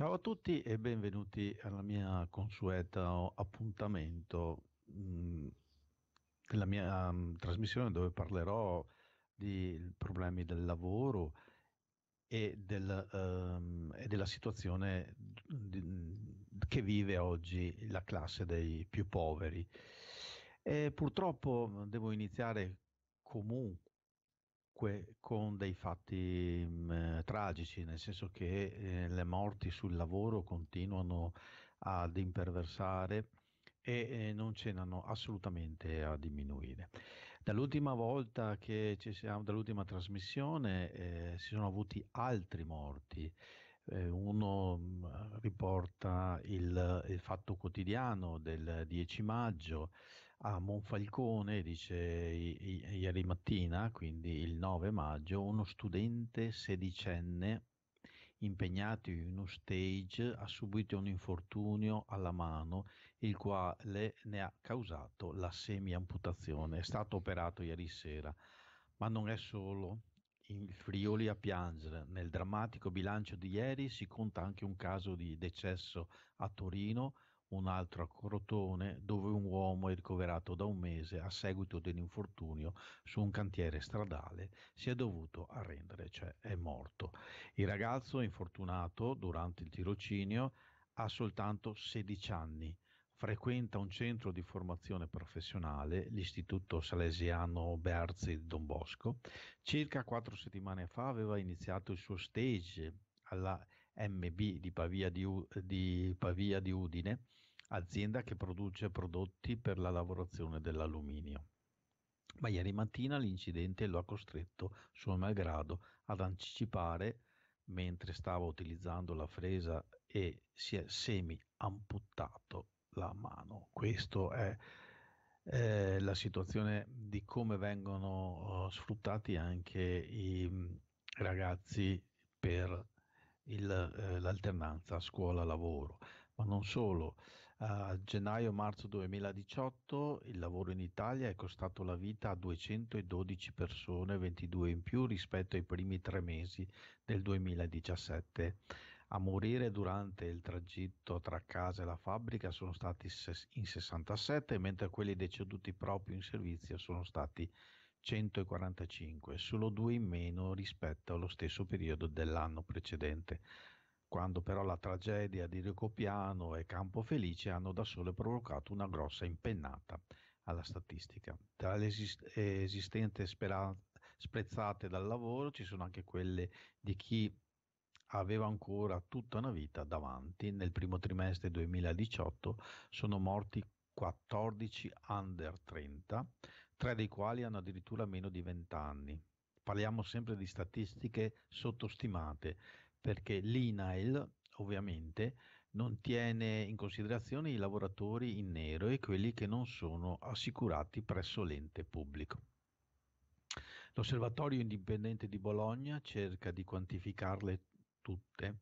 Ciao a tutti e benvenuti alla mia consueta oh, appuntamento mh, mm, della mia mh, mm, trasmissione dove parlerò di problemi del lavoro e, del, um, e della situazione di, mm, che vive oggi la classe dei più poveri. E purtroppo devo iniziare comunque comunque con dei fatti mh, mhmm, tragici, nel senso che eh, le morti sul lavoro continuano ad imperversare e eh, non cenano assolutamente a diminuire. Dall'ultima volta che ci siamo, dall'ultima trasmissione, eh, si sono avuti altri morti. Eh, uno mhmm, riporta il, il, fatto quotidiano del 10 maggio, a Monfalcone, dice ieri mattina, quindi il 9 maggio, uno studente sedicenne impegnato in uno stage ha subito un infortunio alla mano, il quale ne ha causato la semiamputazione. È stato operato ieri sera, ma non è solo in Friuli a piangere. Nel drammatico bilancio di ieri si conta anche un caso di decesso a Torino un altro a Crotone dove un uomo è ricoverato da un mese a seguito dell'infortunio su un cantiere stradale, si è dovuto arrendere, cioè è morto. Il ragazzo infortunato durante il tirocinio ha soltanto 16 anni, frequenta un centro di formazione professionale, l'Istituto Salesiano Berzi di Don Bosco. Circa quattro settimane fa aveva iniziato il suo stage alla MB di Pavia di, U- di Pavia di Udine, azienda che produce prodotti per la lavorazione dell'alluminio. Ma ieri mattina l'incidente lo ha costretto, suo malgrado, ad anticipare, mentre stava utilizzando la fresa e si è semi amputato la mano. Questa è eh, la situazione di come vengono uh, sfruttati anche i mh, mm, ragazzi per eh, l'alternanza scuola-lavoro, ma non solo. A gennaio-marzo 2018 il lavoro in Italia è costato la vita a 212 persone, 22 in più rispetto ai primi tre mesi del 2017. A morire durante il tragitto tra casa e la fabbrica sono stati in 67, mentre quelli deceduti proprio in servizio sono stati 145, solo due in meno rispetto allo stesso periodo dell'anno precedente, quando però la tragedia di Ricopiano e Campo Felice hanno da sole provocato una grossa impennata alla statistica. Tra le esistenti spera- sprezzate dal lavoro ci sono anche quelle di chi aveva ancora tutta una vita davanti. Nel primo trimestre 2018 sono morti 14 under 30 tre dei quali hanno addirittura meno di 20 anni. Parliamo sempre di statistiche sottostimate, perché l'INAIL ovviamente non tiene in considerazione i lavoratori in nero e quelli che non sono assicurati presso l'ente pubblico. L'Osservatorio Indipendente di Bologna cerca di quantificarle tutte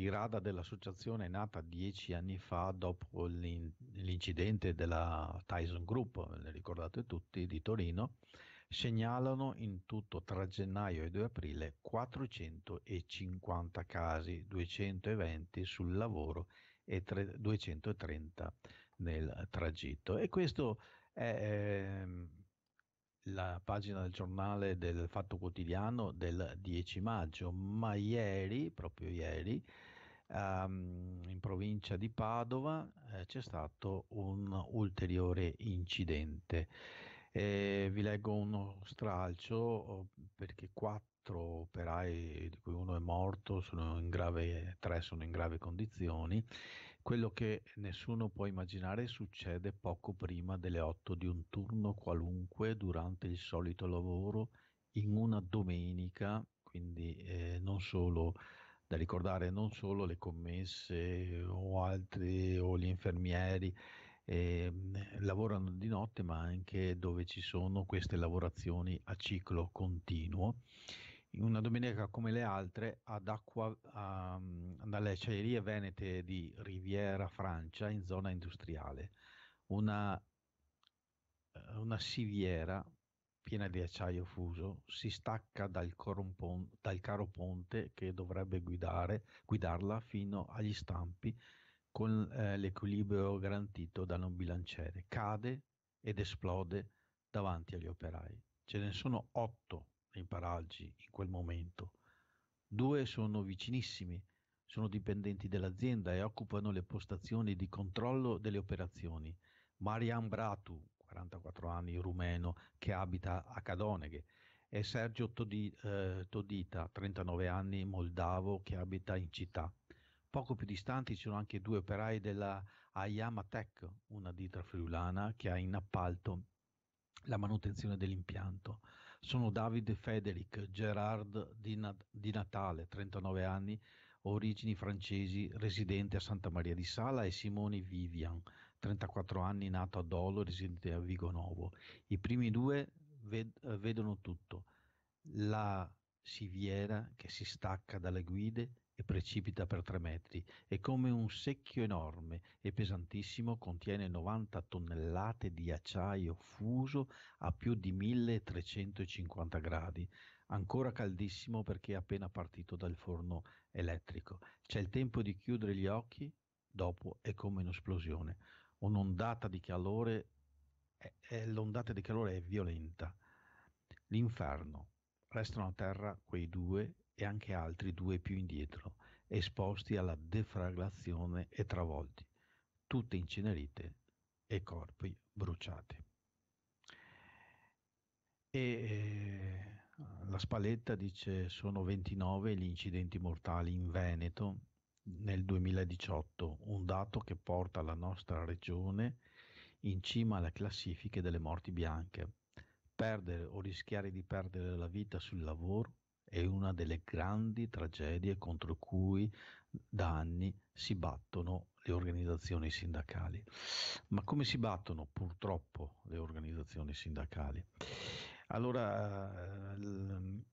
Irada dell'associazione è nata dieci anni fa dopo l'incidente della Tyson Group, ne ricordate tutti, di Torino, segnalano in tutto tra gennaio e 2 aprile 450 casi, 220 sul lavoro e 230 nel tragitto. E questo è... Ehm, la pagina del giornale del Fatto Quotidiano del 10 maggio, ma ieri, proprio ieri, um, in provincia di Padova eh, c'è stato un ulteriore incidente. Eh, vi leggo uno stralcio eh, perché quattro operai, di cui uno è morto, sono grave, tre sono in grave condizioni. Quello che nessuno può immaginare succede poco prima delle otto di un turno qualunque durante il solito lavoro in una domenica, quindi eh, non solo da ricordare non solo le commesse eh, o altri o gli infermieri eh, lavorano di notte ma anche dove ci sono queste lavorazioni a ciclo continuo in una domenica come le altre ad acqua, a, dalle mm, acciaierie venete di Riviera Francia in zona industriale una, eh, una siviera piena di acciaio fuso, si stacca dal, pon- dal caro ponte che dovrebbe guidare, guidarla fino agli stampi con eh, l'equilibrio garantito da non bilanciere. Cade ed esplode davanti agli operai. Ce ne sono otto nei paraggi in quel momento. Due sono vicinissimi, sono dipendenti dell'azienda e occupano le postazioni di controllo delle operazioni. Marian Bratu, 44 anni, rumeno, che abita a Cadoneghe, e Sergio Todi, eh, Todita, 39 anni, moldavo, che abita in città. Poco più distanti ci sono anche due operai della Ayama Tech, una ditta friulana che ha in appalto la manutenzione dell'impianto. Sono Davide Federic Gerard di, Na- di, Natale, 39 anni, origini francesi, residente a Santa Maria di Sala e Simone Vivian, 34 anni, nato a Dolo, residente a Vigonovo. I primi due ved- vedono tutto. La siviera che si stacca dalle guide e precipita per tre metri È come un secchio enorme e pesantissimo contiene 90 tonnellate di acciaio fuso a più di 1350 gradi, ancora caldissimo perché è appena partito dal forno elettrico. C'è il tempo di chiudere gli occhi, dopo è come un'esplosione un'ondata di calore, è, è, l'ondata di calore è violenta. L'inferno. Restano a terra quei due e anche altri due più indietro, esposti alla defraglazione e travolti, tutte incenerite e corpi bruciati. E eh, la Spaletta dice sono 29 gli incidenti mortali in Veneto nel 2018, un dato che porta la nostra regione in cima alle classifiche delle morti bianche. Perdere o rischiare di perdere la vita sul lavoro è una delle grandi tragedie contro cui da anni si battono le organizzazioni sindacali. Ma come si battono purtroppo le organizzazioni sindacali? Allora, ehm,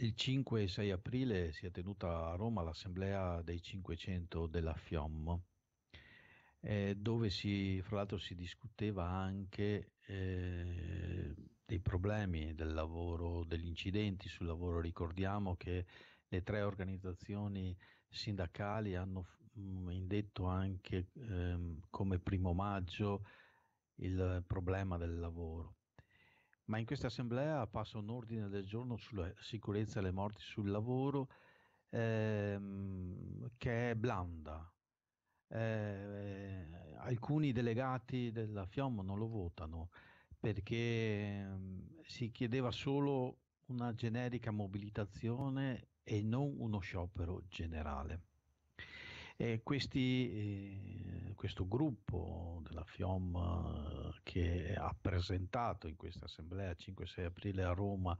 il 5 e 6 aprile si è tenuta a Roma l'assemblea dei 500 della FIOM, eh, dove si, fra l'altro si discuteva anche eh, dei problemi del lavoro, degli incidenti sul lavoro. Ricordiamo che le tre organizzazioni sindacali hanno mh, mm, indetto anche ehm, come primo maggio il problema del lavoro ma in questa assemblea passa un ordine del giorno sulla sicurezza e le morti sul lavoro ehm, che è blanda. Eh, alcuni delegati della FIOM non lo votano perché ehm, si chiedeva solo una generica mobilitazione e non uno sciopero generale. E questi, eh, questo gruppo della FIOM eh, che ha presentato in questa assemblea 5-6 aprile a Roma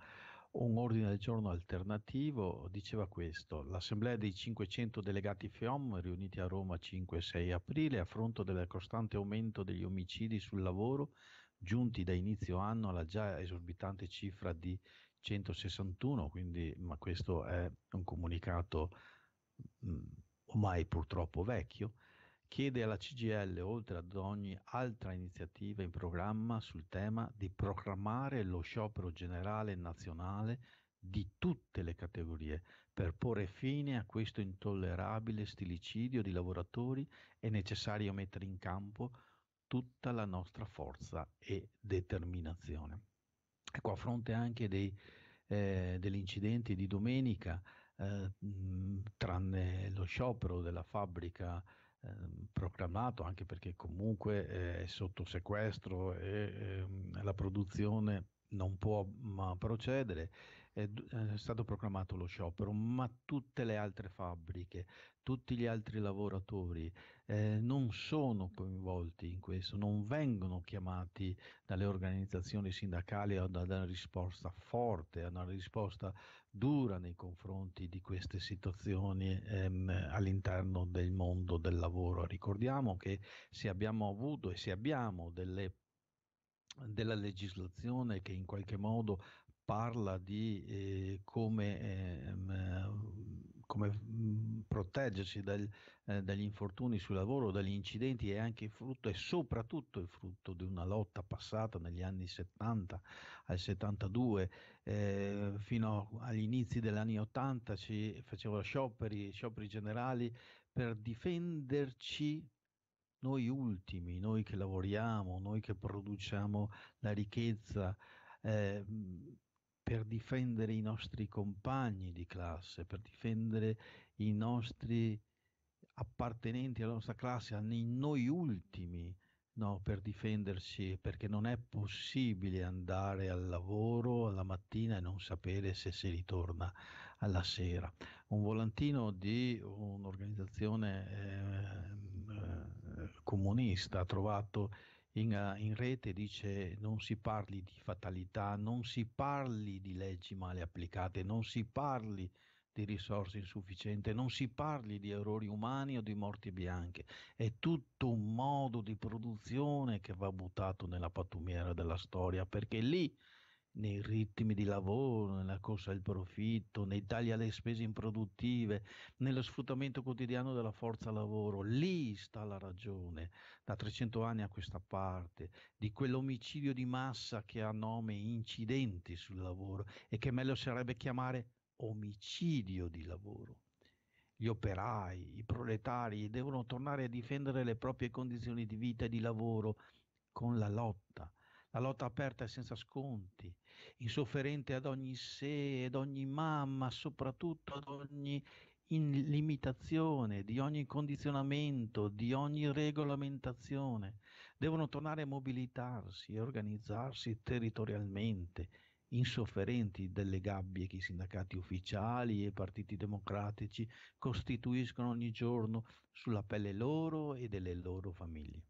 un ordine del giorno alternativo diceva questo: l'assemblea dei 500 delegati FIOM riuniti a Roma 5 e 6 aprile a fronte del costante aumento degli omicidi sul lavoro giunti da inizio anno alla già esorbitante cifra di 161, quindi ma questo è un comunicato mh, mm, ormai purtroppo vecchio, chiede alla CGL, oltre ad ogni altra iniziativa in programma sul tema, di proclamare lo sciopero generale nazionale di tutte le categorie per porre fine a questo intollerabile stilicidio di lavoratori è necessario mettere in campo tutta la nostra forza e determinazione. Ecco, a fronte anche dei, eh, degli incidenti di domenica, eh, tranne lo sciopero della fabbrica eh, proclamato, anche perché comunque eh, è sotto sequestro e ehm, la produzione non può procedere, è, eh, è, stato proclamato lo sciopero, ma tutte le altre fabbriche, tutti gli altri lavoratori eh, non sono coinvolti in questo, non vengono chiamati dalle organizzazioni sindacali a dare una risposta forte, a una risposta dura nei confronti di queste situazioni ehm, all'interno del mondo del lavoro. Ricordiamo che se abbiamo avuto e se abbiamo delle, della legislazione che in qualche modo parla di eh, come ehm, come mhmm, proteggersi dal, eh, dagli infortuni sul lavoro, dagli incidenti è anche frutto e soprattutto il frutto di una lotta passata negli anni 70 al 72 eh, fino agli inizi degli anni 80 ci facevano scioperi, scioperi generali per difenderci noi ultimi, noi che lavoriamo, noi che produciamo la ricchezza eh, mhmm, per difendere i nostri compagni di classe, per difendere i nostri appartenenti alla nostra classe, i noi ultimi, no, per difendersi, perché non è possibile andare al lavoro alla mattina e non sapere se si ritorna alla sera. Un volantino di un'organizzazione eh, eh, comunista ha trovato in, eh, in, rete dice non si parli di fatalità, non si parli di leggi male applicate, non si parli di risorse insufficienti, non si parli di errori umani o di morti bianche, è tutto un modo di produzione che va buttato nella pattumiera della storia, perché lì nei ritmi di lavoro, nella corsa al profitto, nei tagli alle spese improduttive, nello sfruttamento quotidiano della forza lavoro. Lì sta la ragione, da 300 anni a questa parte, di quell'omicidio di massa che ha nome incidenti sul lavoro e che meglio sarebbe chiamare omicidio di lavoro gli operai, i proletari devono tornare a difendere le proprie condizioni di vita e di lavoro con la lotta, la lotta aperta e senza sconti, insofferente ad ogni sé, ad ogni mamma, soprattutto ad ogni limitazione, di ogni condizionamento, di ogni regolamentazione. Devono tornare a mobilitarsi e organizzarsi territorialmente, insofferenti delle gabbie che i sindacati ufficiali e i partiti democratici costituiscono ogni giorno sulla pelle loro e delle loro famiglie.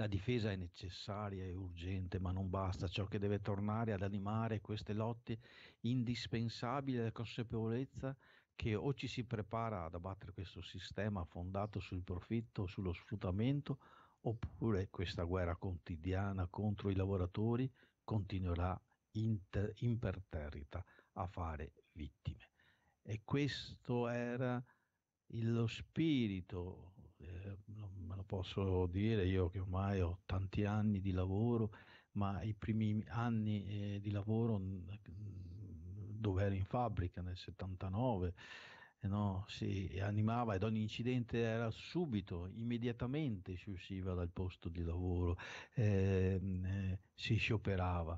La difesa è necessaria e urgente, ma non basta ciò che deve tornare ad animare queste lotte indispensabile la consapevolezza che o ci si prepara ad abbattere questo sistema fondato sul profitto, sullo sfruttamento, oppure questa guerra quotidiana contro i lavoratori continuerà inter- imperterrita a fare vittime. E questo era lo spirito eh, posso dire io che ormai ho tanti anni di lavoro, ma i primi anni eh, di lavoro mm, dove ero in fabbrica nel 79 eh, no, si animava ed ogni incidente era subito, immediatamente si usciva dal posto di lavoro, ehm, eh, si scioperava.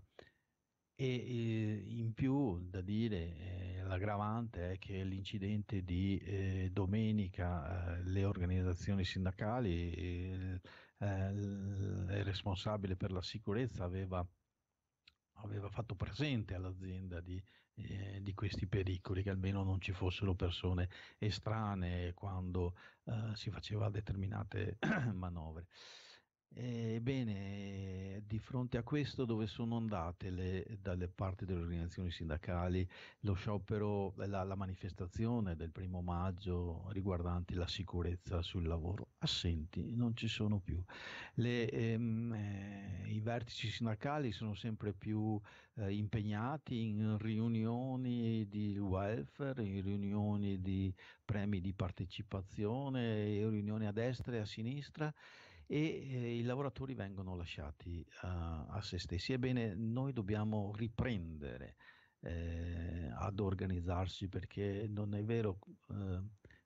E, e in più da dire, eh, l'aggravante è che l'incidente di eh, domenica eh, le organizzazioni sindacali, eh, il responsabile per la sicurezza aveva aveva fatto presente all'azienda di, eh, di, questi pericoli, che almeno non ci fossero persone estranee quando eh, si faceva determinate manovre. Ebbene, eh, di fronte a questo dove sono andate le, dalle parti delle organizzazioni sindacali lo sciopero, eh, la, la, manifestazione del primo maggio riguardanti la sicurezza sul lavoro? Assenti, non ci sono più. Le, ehm, eh, I vertici sindacali sono sempre più eh, impegnati in riunioni di welfare, in riunioni di premi di partecipazione, in riunioni a destra e a sinistra e eh, i lavoratori vengono lasciati a, a se stessi. Ebbene, noi dobbiamo riprendere eh, ad organizzarsi perché non è vero, eh,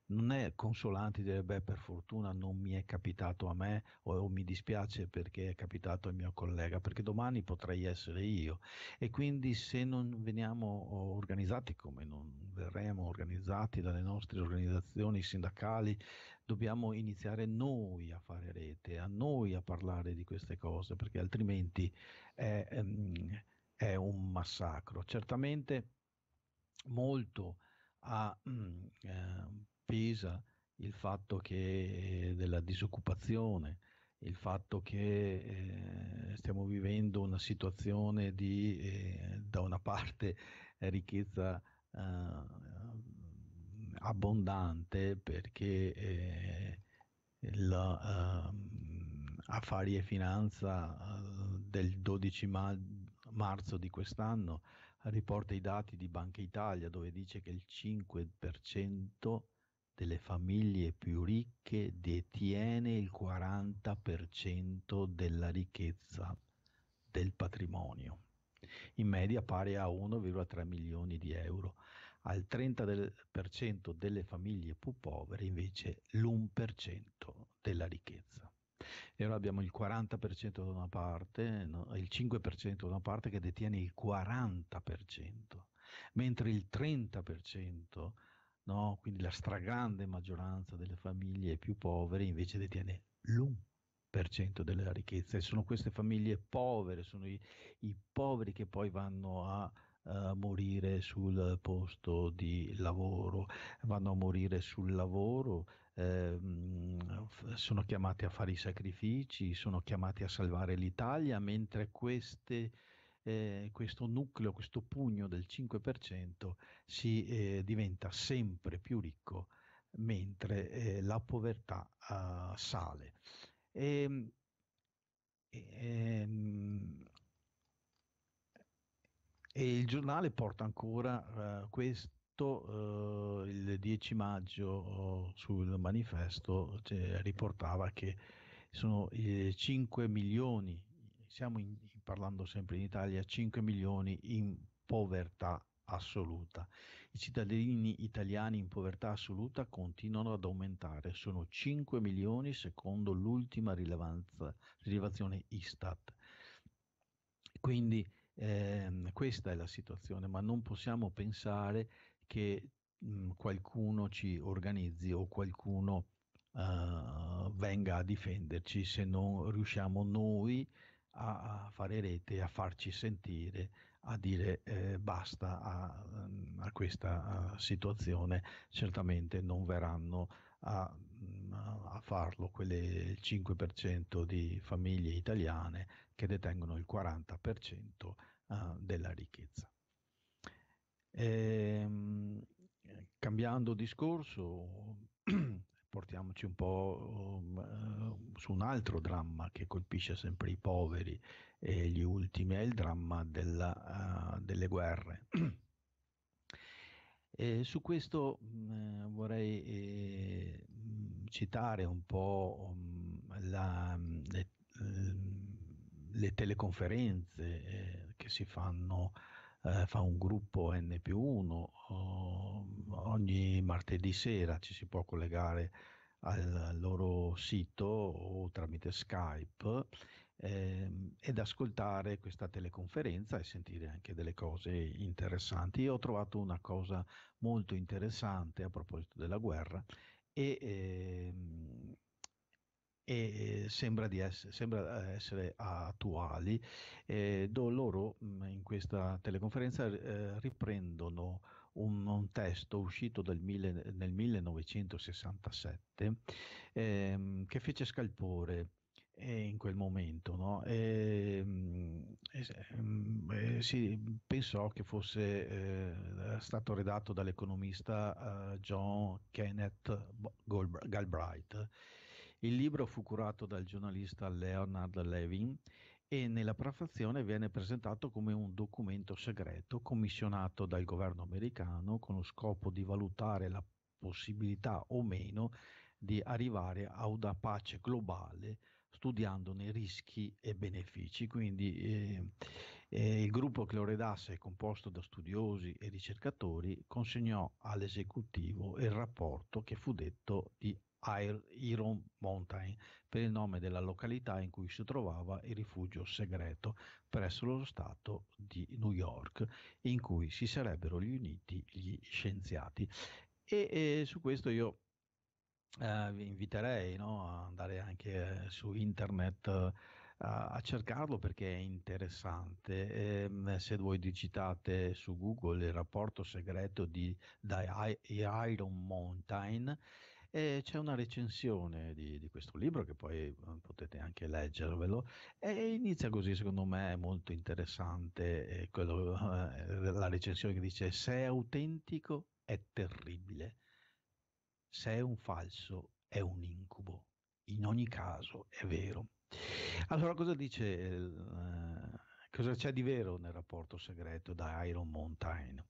non è consolante dire beh per fortuna non mi è capitato a me o, o, mi dispiace perché è capitato al mio collega perché domani potrei essere io e quindi se non veniamo organizzati come non verremo organizzati dalle nostre organizzazioni sindacali dobbiamo iniziare noi a fare rete, a noi a parlare di queste cose, perché altrimenti è, ehm, è un massacro. Certamente molto a, mm, eh, pesa il fatto che eh, della disoccupazione, il fatto che eh, stiamo vivendo una situazione di eh, da una parte ricchezza eh, abbondante perché eh, la, uh, ehm, Affari e Finanza uh, del 12 ma- marzo di quest'anno riporta i dati di Banca Italia dove dice che il 5% delle famiglie più ricche detiene il 40% della ricchezza del patrimonio, in media pari a 1,3 milioni di euro al 30% delle famiglie più povere invece l'1% della ricchezza. E ora abbiamo il 40% da una parte, no? il 5% da una parte che detiene il 40%, mentre il 30%, no? quindi la stragrande maggioranza delle famiglie più povere invece detiene l'1% della ricchezza. E sono queste famiglie povere, sono i, i poveri che poi vanno a morire sul posto di lavoro, vanno a morire sul lavoro, ehm, sono chiamati a fare i sacrifici, sono chiamati a salvare l'Italia, mentre queste eh, questo nucleo, questo pugno del 5% si eh, diventa sempre più ricco mentre eh, la povertà ah, sale. E, ehm, e, ehm, e il giornale porta ancora uh, questo, uh, il 10 maggio uh, sul manifesto cioè, riportava che sono eh, 5 milioni, stiamo parlando sempre in Italia, 5 milioni in povertà assoluta. I cittadini italiani in povertà assoluta continuano ad aumentare, sono 5 milioni secondo l'ultima rilevazione Istat. Quindi eh, questa è la situazione, ma non possiamo pensare che mh, mhmm, qualcuno ci organizzi o qualcuno uh, venga a difenderci se non riusciamo noi a fare rete, a farci sentire, a dire eh, basta a, a questa a situazione, certamente non verranno a Mhmm, a farlo quelle 5% di famiglie italiane che detengono il 40% ah, della ricchezza. E, ehm, cambiando discorso, portiamoci un po' mhmm, eh, su un altro dramma che colpisce sempre i poveri e gli ultimi, è il dramma della, ah, delle guerre. E su questo eh, vorrei eh, citare un po' mhmm, la, mhmm, le, mhmm, le, teleconferenze eh, che si fanno, eh, fa un gruppo N più 1, ogni martedì sera ci si può collegare al loro sito o tramite Skype ehm, ed ascoltare questa teleconferenza e sentire anche delle cose interessanti. Io ho trovato una cosa molto interessante a proposito della guerra e, ehm, e sembra, essere, sembra, eh, essere, attuali. Eh, loro mm, in questa teleconferenza eh, riprendono un, un, testo uscito mille, nel 1967 ehm, che fece scalpore eh, in quel momento. No? Ehm, e, e, mm, eh, si pensò che fosse eh, stato redatto dall'economista eh, John Kenneth Galbraith. Il libro fu curato dal giornalista Leonard Levin e nella prefazione viene presentato come un documento segreto commissionato dal governo americano con lo scopo di valutare la possibilità o meno di arrivare a una pace globale studiandone rischi e benefici. Quindi eh, eh, il gruppo Cloredasse, composto da studiosi e ricercatori, consegnò all'esecutivo il rapporto che fu detto di Iron Mountain per il nome della località in cui si trovava il rifugio segreto presso lo Stato di New York in cui si sarebbero riuniti gli scienziati. E eh, su questo io eh, vi inviterei no, a andare anche eh, su internet eh, a cercarlo perché è interessante. E, ehm, se voi digitate su Google il rapporto segreto di, di Iron Mountain, e eh, c'è una recensione di, di, questo libro che poi eh, potete anche leggervelo e inizia così secondo me è molto interessante quello, la recensione che dice se è autentico è terribile se è un falso è un incubo, in ogni caso è vero. Allora cosa dice, eh, cosa c'è di vero nel rapporto segreto da Iron Mountain?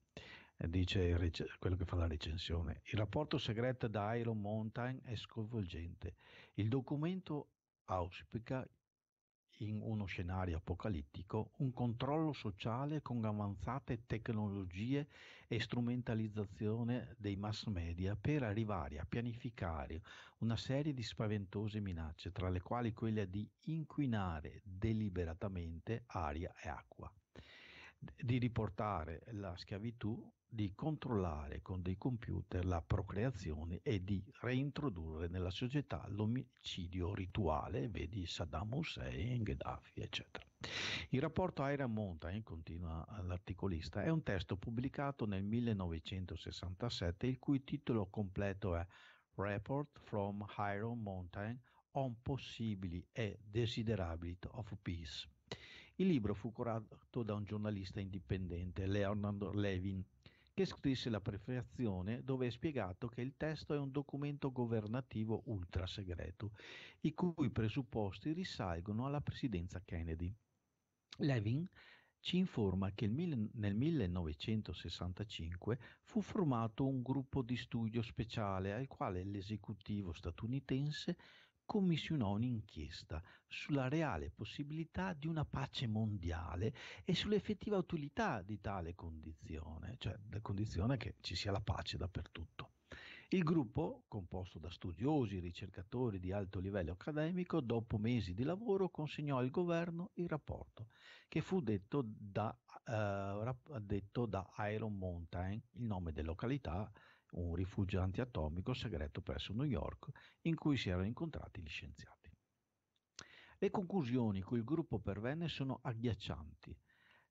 dice quello che fa la recensione. Il rapporto segreto da Iron Mountain è sconvolgente. Il documento auspica in uno scenario apocalittico, un controllo sociale con avanzate tecnologie e strumentalizzazione dei mass media per arrivare a pianificare una serie di spaventose minacce, tra le quali quella di inquinare deliberatamente aria e acqua di riportare la schiavitù di controllare con dei computer la procreazione e di reintrodurre nella società l'omicidio rituale, vedi Saddam Hussein, Gheddafi, eccetera. Il rapporto Iron Mountain, eh, continua l'articolista, è un testo pubblicato nel 1967 il cui titolo completo è Report from Iron Mountain on Possibili e Desiderability of Peace. Il libro fu curato da un giornalista indipendente, Leonard Levin, che scrisse la prefazione dove è spiegato che il testo è un documento governativo ultra segreto, i cui presupposti risalgono alla presidenza Kennedy. Levin ci informa che nel 1965 fu formato un gruppo di studio speciale al quale l'esecutivo statunitense commissionò un'inchiesta sulla reale possibilità di una pace mondiale e sull'effettiva utilità di tale condizione, cioè la condizione che ci sia la pace dappertutto. Il gruppo, composto da studiosi e ricercatori di alto livello accademico, dopo mesi di lavoro consegnò al governo il rapporto, che fu detto da, eh, detto da Iron Mountain, il nome della località un rifugio antiatomico segreto presso New York in cui si erano incontrati gli scienziati. Le conclusioni cui il gruppo pervenne sono agghiaccianti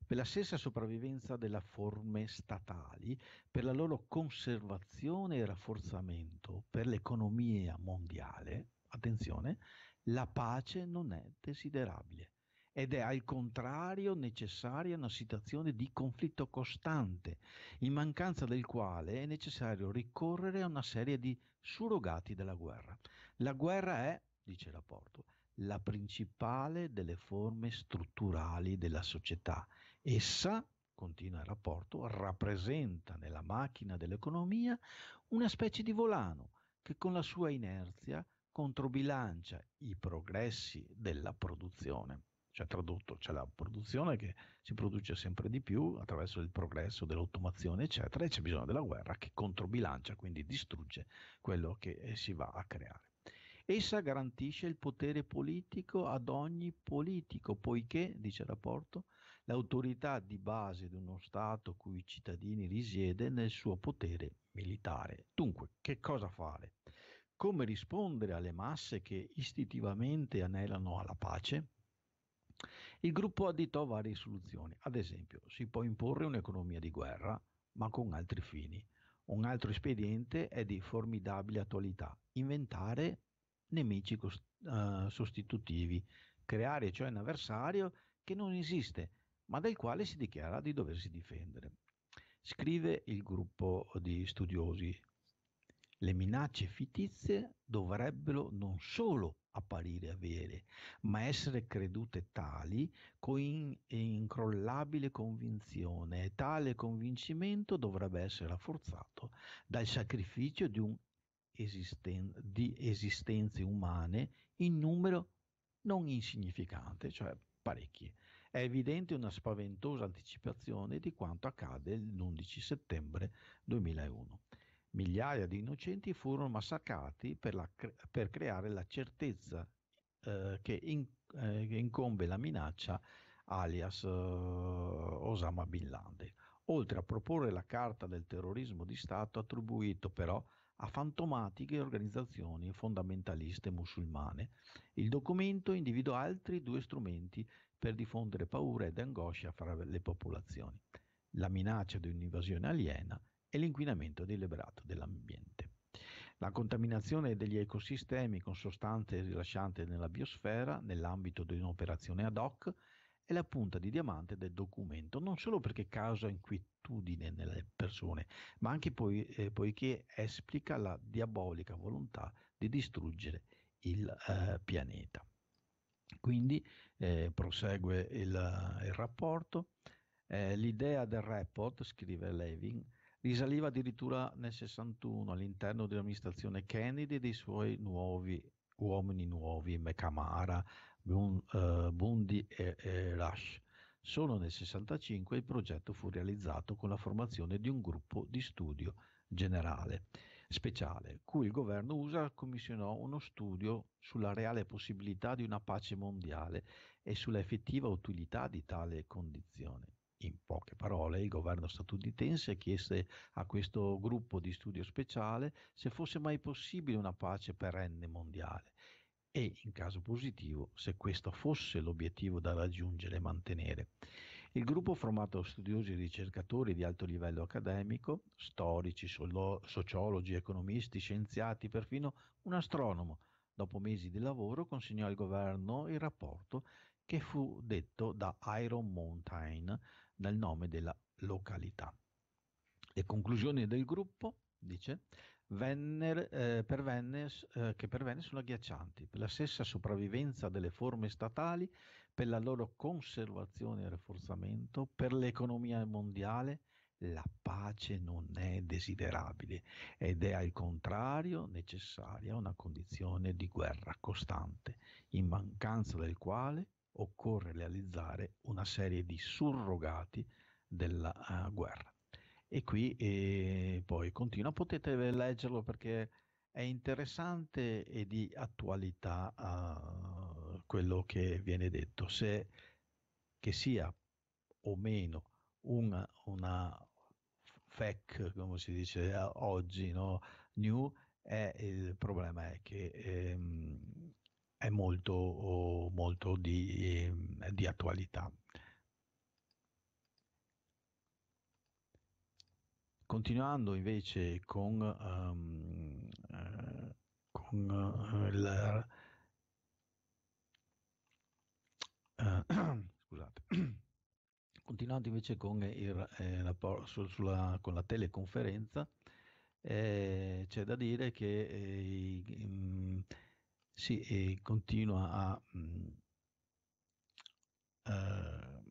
per la stessa sopravvivenza delle forme statali, per la loro conservazione e rafforzamento, per l'economia mondiale, attenzione, la pace non è desiderabile ed è al contrario necessaria una situazione di conflitto costante, in mancanza del quale è necessario ricorrere a una serie di surrogati della guerra. La guerra è, dice il rapporto, la principale delle forme strutturali della società. Essa continua il rapporto, rappresenta nella macchina dell'economia una specie di volano che con la sua inerzia controbilancia i progressi della produzione cioè tradotto c'è la produzione che si produce sempre di più attraverso il progresso dell'automazione eccetera e c'è bisogno della guerra che controbilancia, quindi distrugge quello che eh, si va a creare. Essa garantisce il potere politico ad ogni politico, poiché, dice il rapporto, l'autorità di base di uno Stato cui cittadini risiede nel suo potere militare. Dunque, che cosa fare? Come rispondere alle masse che istintivamente anelano alla pace? Il gruppo additò varie soluzioni, ad esempio si può imporre un'economia di guerra, ma con altri fini. Un altro espediente è di formidabile attualità, inventare nemici cost- uh, eh, sostitutivi, creare cioè un avversario che non esiste, ma del quale si dichiara di doversi difendere. Scrive il gruppo di studiosi le minacce fittizie dovrebbero non solo apparire vere, ma essere credute tali con in- incrollabile convinzione e tale convincimento dovrebbe essere rafforzato dal sacrificio di, esisten- di esistenze umane in numero non insignificante, cioè parecchie. È evidente una spaventosa anticipazione di quanto accade l'11 settembre 2001. Migliaia di innocenti furono massacrati per, la, per creare la certezza eh, che, in, eh, che, incombe la minaccia alias eh, Osama Bin Laden. Oltre a proporre la carta del terrorismo di Stato attribuito però a fantomatiche organizzazioni fondamentaliste musulmane. Il documento individua altri due strumenti per diffondere paura ed angoscia fra le popolazioni, la minaccia di un'invasione aliena e l'inquinamento deliberato dell'ambiente. La contaminazione degli ecosistemi con sostanze rilascianti nella biosfera nell'ambito di un'operazione ad hoc è la punta di diamante del documento, non solo perché causa inquietudine nelle persone, ma anche poi, eh, poiché esplica la diabolica volontà di distruggere il eh, pianeta. Quindi eh, prosegue il, eh, il rapporto. Eh, l'idea del report, scrive Levin, Risaliva addirittura nel 61 all'interno dell'amministrazione Kennedy e dei suoi nuovi uomini nuovi, McCamara, eh, Bundy e, e Rush. Solo nel 65 il progetto fu realizzato con la formazione di un gruppo di studio generale speciale, cui il governo USA commissionò uno studio sulla reale possibilità di una pace mondiale e sulla effettiva utilità di tale condizione. In poche parole, il governo statunitense chiese a questo gruppo di studio speciale se fosse mai possibile una pace perenne mondiale e, in caso positivo, se questo fosse l'obiettivo da raggiungere e mantenere. Il gruppo, formato da studiosi e ricercatori di alto livello accademico, storici, sociologi, economisti, scienziati, perfino un astronomo, dopo mesi di lavoro consegnò al governo il rapporto che fu detto da Iron Mountain dal nome della località. Le conclusioni del gruppo, dice, venne, eh, pervenne, eh, che pervenne sono agghiaccianti per la stessa sopravvivenza delle forme statali, per la loro conservazione e rafforzamento, per l'economia mondiale, la pace non è desiderabile ed è al contrario necessaria una condizione di guerra costante, in mancanza del quale occorre realizzare una serie di surrogati della uh, guerra. E qui eh, poi continua, potete leggerlo perché è interessante e di attualità uh, quello che viene detto, se che sia o meno un, una fake, come si dice eh, oggi, no? new, è, il problema è che ehm, è molto, molto di, ehm, di attualità. Continuando invece con, um, con uh, eh, il, uh, scusate. Continuando invece con, il, eh, la, su, sulla, con la teleconferenza, eh, c'è da dire che eh, sì, e continua a... uh,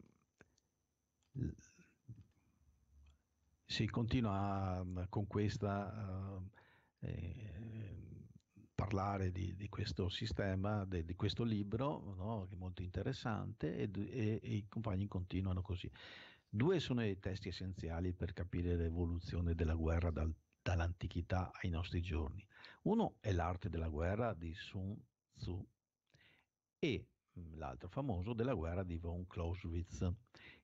sì, continua a, mhmm, con questa... Uh, eh, parlare di, di, questo sistema, de, di questo libro, no? che è molto interessante, e, e, e, i compagni continuano così. Due sono i testi essenziali per capire l'evoluzione della guerra dal, dall'antichità ai nostri giorni. Uno è l'arte della guerra di Sun Tzu e mm, l'altro famoso della guerra di von Clausewitz.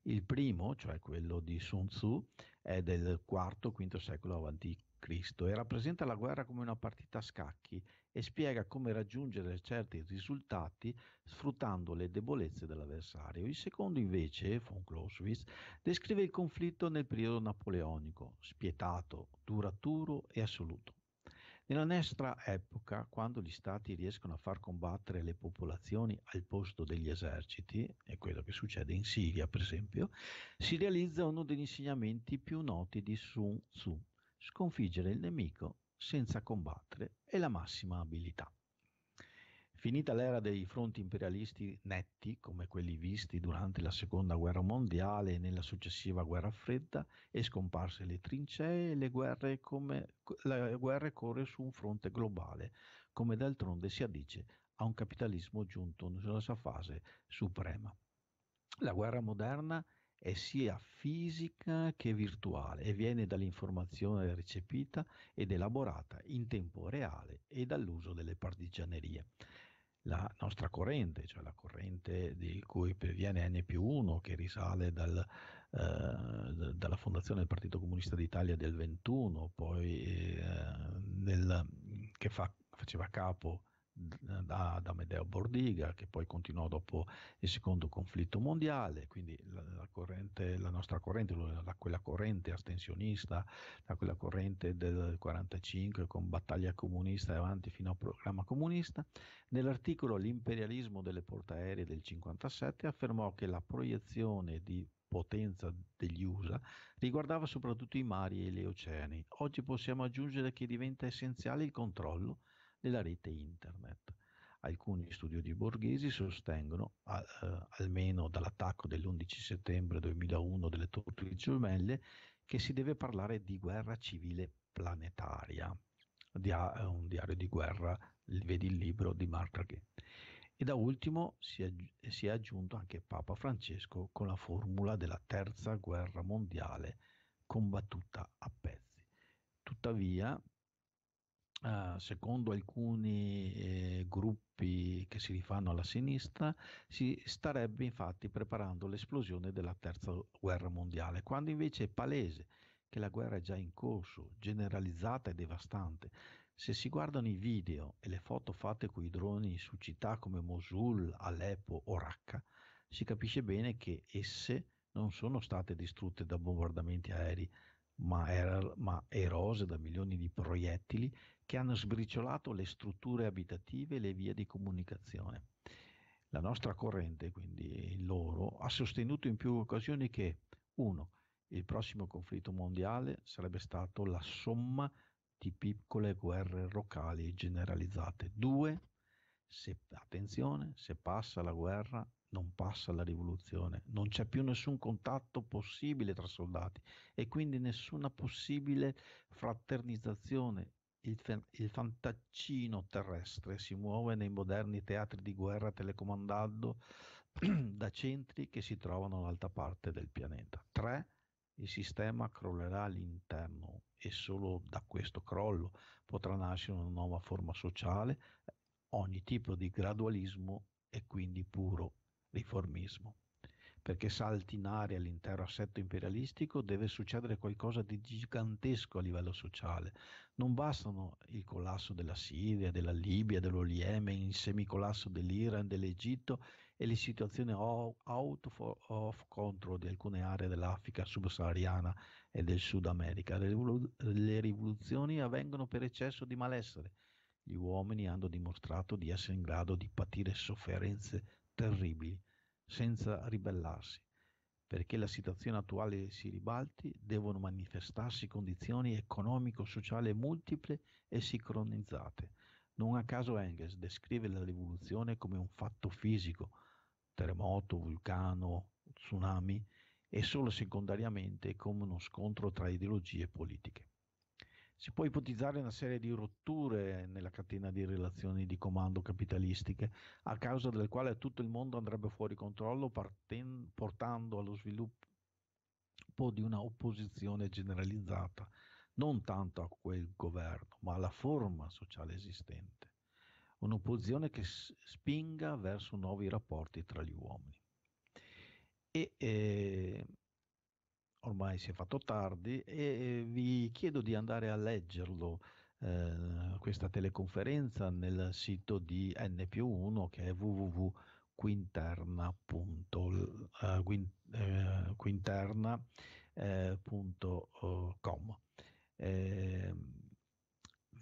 Il primo, cioè quello di Sun Tzu, è del IV-V secolo a.C. e rappresenta la guerra come una partita a scacchi e spiega come raggiungere certi risultati sfruttando le debolezze dell'avversario. Il secondo invece, von Clausewitz, descrive il conflitto nel periodo napoleonico, spietato, duraturo e assoluto. Nella nostra epoca, quando gli stati riescono a far combattere le popolazioni al posto degli eserciti, è quello che succede in Siria per esempio, si realizza uno degli insegnamenti più noti di Sun Tzu, sconfiggere il nemico senza combattere è la massima abilità. Finita l'era dei fronti imperialisti netti, come quelli visti durante la seconda guerra mondiale e nella successiva guerra fredda, e scomparse le trincee, le guerre come, la guerra corre su un fronte globale, come d'altronde si addice a un capitalismo giunto nella sua fase suprema. La guerra moderna è è sia fisica che virtuale e viene dall'informazione recepita ed elaborata in tempo reale e dall'uso delle partigianerie. La nostra corrente, cioè la corrente di cui viene N più 1, che risale dal, eh, dalla fondazione del Partito Comunista d'Italia del 21, poi eh, nel, che fa, faceva capo da, da Amedeo Bordiga, che poi continuò dopo il secondo conflitto mondiale, quindi la, la, corrente, la nostra corrente, la, quella corrente astensionista, da quella corrente del 1945 con battaglia comunista e avanti fino al programma comunista, nell'articolo L'imperialismo delle portaeree del 1957 affermò che la proiezione di potenza degli USA riguardava soprattutto i mari e gli oceani. Oggi possiamo aggiungere che diventa essenziale il controllo nella rete internet. Alcuni studiosi borghesi sostengono, a, eh, almeno dall'attacco dell'11 settembre 2001 delle Tortue Gemelle, che si deve parlare di guerra civile planetaria. Dia- eh, un diario di guerra, vedi il libro di Martraghe. E da ultimo si è, si è aggiunto anche Papa Francesco con la formula della terza guerra mondiale combattuta a pezzi. Tuttavia, Uh, secondo alcuni eh, gruppi che si rifanno alla sinistra, si starebbe infatti preparando l'esplosione della terza guerra mondiale, quando invece è palese che la guerra è già in corso, generalizzata e devastante. Se si guardano i video e le foto fatte con i droni su città come Mosul, Aleppo o Raqqa, si capisce bene che esse non sono state distrutte da bombardamenti aerei, ma, era, ma erose da milioni di proiettili che hanno sbriciolato le strutture abitative e le vie di comunicazione. La nostra corrente, quindi loro, ha sostenuto in più occasioni che uno, Il prossimo conflitto mondiale sarebbe stato la somma di piccole guerre locali generalizzate. Due, Se, attenzione, se passa la guerra non passa la rivoluzione, non c'è più nessun contatto possibile tra soldati e quindi nessuna possibile fraternizzazione il, fe- il, fantaccino terrestre si muove nei moderni teatri di guerra telecomandando da centri che si trovano all'alta parte del pianeta. 3. Il sistema crollerà all'interno e solo da questo crollo potrà nascere una nuova forma sociale, eh, ogni tipo di gradualismo e quindi puro riformismo perché salti in aria l'intero assetto imperialistico, deve succedere qualcosa di gigantesco a livello sociale. Non bastano il collasso della Siria, della Libia, dello Yemen, il semicollasso dell'Iran, dell'Egitto e le situazioni out of control di alcune aree dell'Africa subsahariana e del Sud America. Le rivoluzioni avvengono per eccesso di malessere. Gli uomini hanno dimostrato di essere in grado di patire sofferenze terribili senza ribellarsi. Perché la situazione attuale si ribalti devono manifestarsi condizioni economico-sociali multiple e sincronizzate. Non a caso Engels descrive la rivoluzione come un fatto fisico, terremoto, vulcano, tsunami, e solo secondariamente come uno scontro tra ideologie politiche. Si può ipotizzare una serie di rotture nella catena di relazioni di comando capitalistiche, a causa delle quali tutto il mondo andrebbe fuori controllo, parten- portando allo sviluppo di una opposizione generalizzata, non tanto a quel governo, ma alla forma sociale esistente, un'opposizione che spinga verso nuovi rapporti tra gli uomini. E eh, ormai si è fatto tardi e vi chiedo di andare a leggerlo eh, questa teleconferenza nel sito di N più 1 che è www.quinterna.com eh, eh, eh, oh, ehm,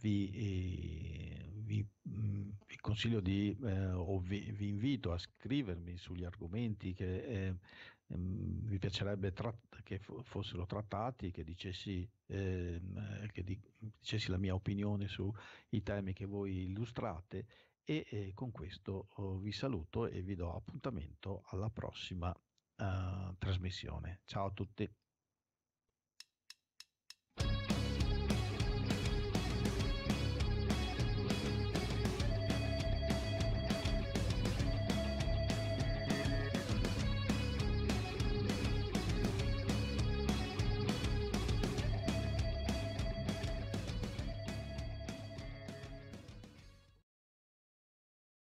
vi, vi, mm, vi, consiglio di eh, o vi, vi, invito a scrivermi sugli argomenti che eh, ehm, mi piacerebbe tratt- che f- fossero trattati, che dicessi, ehm, eh, che di- dicessi, la mia opinione sui temi che voi illustrate e eh, con questo oh, vi saluto e vi do appuntamento alla prossima eh, trasmissione. Ciao a tutti.